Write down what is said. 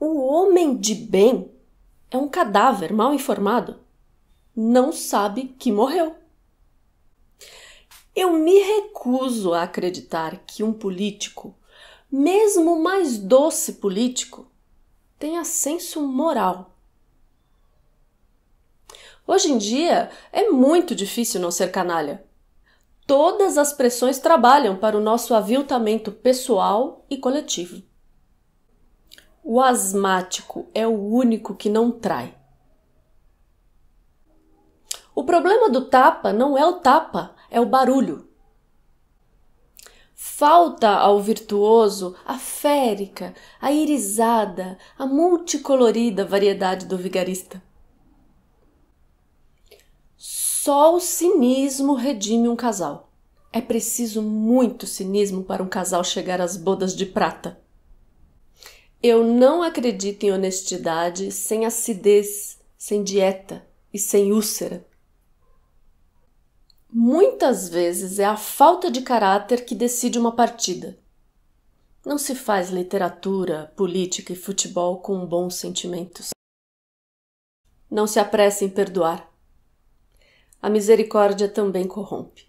O homem de bem é um cadáver mal informado. Não sabe que morreu. Eu me recuso a acreditar que um político, mesmo o mais doce político, tenha senso moral. Hoje em dia é muito difícil não ser canalha. Todas as pressões trabalham para o nosso aviltamento pessoal e coletivo. O asmático é o único que não trai. O problema do tapa não é o tapa, é o barulho. Falta ao virtuoso a férica, a irisada, a multicolorida variedade do vigarista. Só o cinismo redime um casal. É preciso muito cinismo para um casal chegar às bodas de prata. Eu não acredito em honestidade sem acidez, sem dieta e sem úlcera. Muitas vezes é a falta de caráter que decide uma partida. Não se faz literatura, política e futebol com bons sentimentos. Não se apresse em perdoar. A misericórdia também corrompe.